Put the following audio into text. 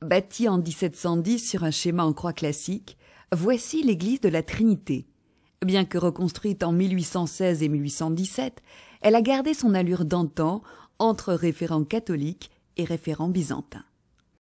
Bâtie en 1710 sur un schéma en croix classique, voici l'église de la Trinité. Bien que reconstruite en 1816 et 1817, elle a gardé son allure d'antan entre référents catholiques et référents byzantins.